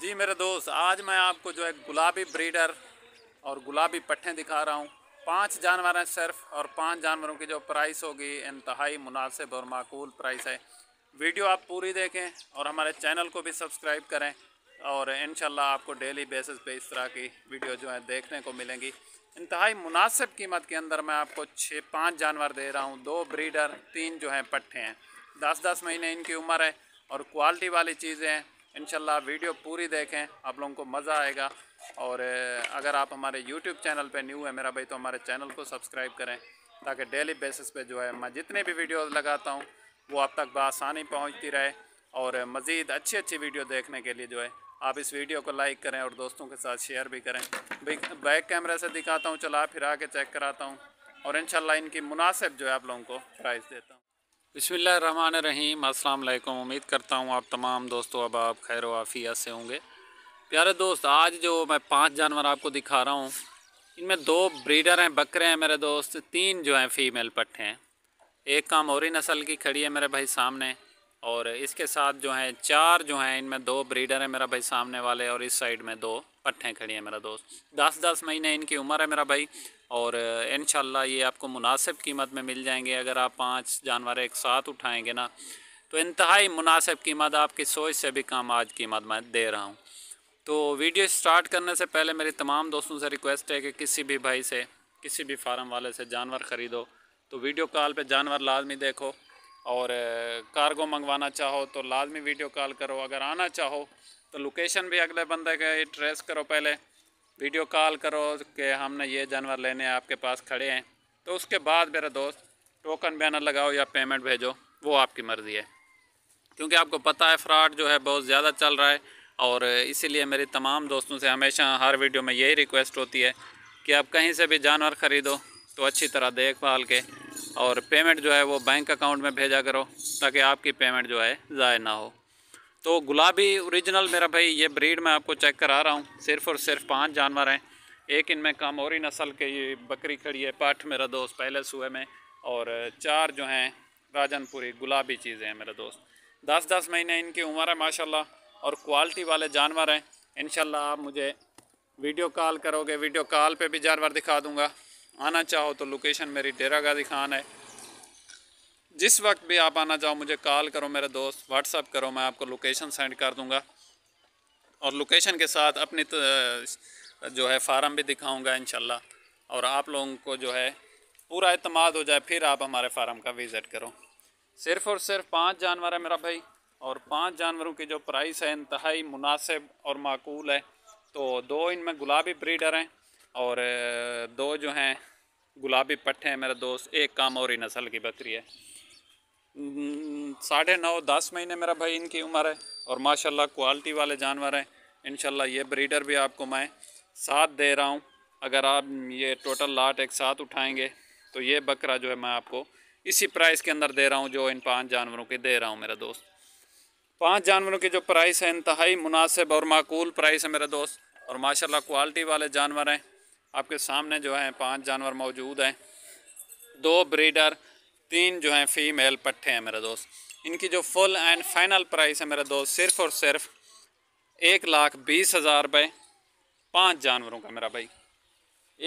जी मेरे दोस्त आज मैं आपको जो है गुलाबी ब्रीडर और गुलाबी पट्ठे दिखा रहा हूँ पांच जानवर हैं सिर्फ और पांच जानवरों की जो प्राइस होगी इंतहाई मुनासिब और माकूल प्राइस है वीडियो आप पूरी देखें और हमारे चैनल को भी सब्सक्राइब करें और इन आपको डेली बेसिस पे इस तरह की वीडियो जो है देखने को मिलेंगी इंतहाई मुनासिब कीमत के अंदर मैं आपको छः पाँच जानवर दे रहा हूँ दो ब्रीडर तीन जो हैं पट्ठे हैं दस दस महीने इनकी उम्र है और क्वालिटी वाली चीज़ें हैं इन वीडियो पूरी देखें आप लोगों को मज़ा आएगा और अगर आप हमारे यूट्यूब चैनल पे न्यू है मेरा भाई तो हमारे चैनल को सब्सक्राइब करें ताकि डेली बेसिस पे जो है मैं जितने भी वीडियोस लगाता हूँ वो आप तक बसानी पहुँचती रहे और मज़ीद अच्छी अच्छी वीडियो देखने के लिए जो है आप इस वीडियो को लाइक करें और दोस्तों के साथ शेयर भी करें बैक कैमरे से दिखाता हूँ चला फिरा के चेक कराता हूँ और इन इनकी मुनासिब जो है आप लोगों को प्राइस देता हूँ बसमीम अल्लाम उम्मीद करता हूँ आप तमाम दोस्तों अब आप खैर वाफिया से होंगे प्यारे दोस्त आज जो मैं पांच जानवर आपको दिखा रहा हूँ इनमें दो ब्रीडर हैं बकरे हैं मेरे दोस्त तीन जो हैं फीमेल पट्टे हैं एक काम और ही नस्ल की खड़ी है मेरे भाई सामने और इसके साथ जो हैं चार जो हैं इनमें दो ब्रीडर हैं मेरा भाई सामने वाले और इस साइड में दो पट्ठे खड़ी हैं मेरा दोस्त दस दस महीने इनकी उम्र है मेरा भाई और इन ये आपको मुनासिब कीमत में मिल जाएंगे अगर आप पाँच जानवर एक साथ उठाएँगे ना तो इंतहाई मुनासिब कीमत आपकी सोच से भी कम आज कीमत मैं दे रहा हूँ तो वीडियो स्टार्ट करने से पहले मेरी तमाम दोस्तों से रिक्वेस्ट है कि किसी भी भाई से किसी भी फार्म वाले से जानवर ख़रीदो तो वीडियो कॉल पे जानवर लाजमी देखो और कार्गो मंगवाना चाहो तो लाजमी वीडियो कॉल करो अगर आना चाहो तो लोकेशन भी अगले बंदे के ट्रेस करो पहले वीडियो कॉल करो कि हमने ये जानवर लेने आपके पास खड़े हैं तो उसके बाद मेरा दोस्त टोकन बैनर लगाओ या पेमेंट भेजो वो आपकी मर्ज़ी है क्योंकि आपको पता है फ्रॉड जो है बहुत ज़्यादा चल रहा है और इसीलिए मेरे तमाम दोस्तों से हमेशा हर वीडियो में यही रिक्वेस्ट होती है कि आप कहीं से भी जानवर ख़रीदो तो अच्छी तरह देखभाल के और पेमेंट जो है वो बैंक अकाउंट में भेजा करो ताकि आपकी पेमेंट जो है ज़ाय ना हो तो गुलाबी ओरिजिनल मेरा भाई ये ब्रीड मैं आपको चेक करा रहा हूँ सिर्फ और सिर्फ पाँच जानवर हैं एक इनमें कामोरी नस्ल के ये बकरी खड़ी है पाठ मेरा दोस्त पहले सुबह में और चार जो हैं राजनपुरी गुलाबी चीज़ें हैं मेरा दोस्त दस दस महीने इनकी उम्र है माशाल्लाह और क्वालिटी वाले जानवर हैं इन आप मुझे वीडियो कॉल करोगे वीडियो कॉल पे भी जानवर दिखा दूँगा आना चाहो तो लोकेशन मेरी डेरा गाजी खान है जिस वक्त भी आप आना चाहो मुझे कॉल करो मेरे दोस्त व्हाट्सअप करो मैं आपको लोकेशन सेंड कर दूँगा और लोकेशन के साथ अपनी जो है फार्म भी दिखाऊँगा इन और आप लोगों को जो है पूरा अतमाद हो जाए फिर आप हमारे फार्म का विज़िट करो सिर्फ़ और सिर्फ पाँच जानवर है मेरा भाई और पांच जानवरों की जो प्राइस है इंतहाई मुनासिब और माकूल है तो दो इनमें गुलाबी ब्रीडर हैं और दो जो हैं गुलाबी पट्टे हैं मेरे दोस्त एक काम और ही नस्ल की बकरी है साढ़े नौ दस महीने मेरा भाई इनकी उम्र है और माशाल्लाह क्वालिटी वाले जानवर हैं इन ये ब्रीडर भी आपको मैं साथ दे रहा हूँ अगर आप ये टोटल लाट एक साथ उठाएंगे तो ये बकरा जो है मैं आपको इसी प्राइस के अंदर दे रहा हूँ जो इन पांच जानवरों के दे रहा हूँ मेरा दोस्त पांच जानवरों के जो प्राइस है इंतहाई मुनासिब और माकूल प्राइस है मेरा दोस्त और माशाल्लाह क्वालिटी वाले जानवर हैं आपके सामने जो है पांच जानवर मौजूद हैं दो ब्रीडर तीन जो हैं फीमेल पट्ठे हैं मेरे दोस्त इनकी जो फुल एंड फाइनल प्राइस है मेरे दोस्त सिर्फ़ और सिर्फ एक लाख बीस हज़ार रुपये पाँच जानवरों का मेरा भाई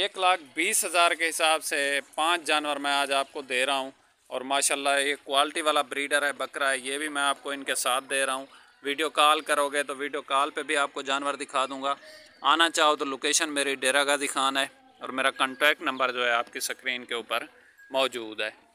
एक लाख बीस हज़ार के हिसाब से पाँच जानवर मैं आज आपको दे रहा हूँ और माशाल्लाह ये क्वालिटी वाला ब्रीडर है बकरा है ये भी मैं आपको इनके साथ दे रहा हूँ वीडियो कॉल करोगे तो वीडियो कॉल पे भी आपको जानवर दिखा दूँगा आना चाहो तो लोकेशन मेरी डेरा गाजी खान है और मेरा कॉन्टैक्ट नंबर जो है आपकी स्क्रीन के ऊपर मौजूद है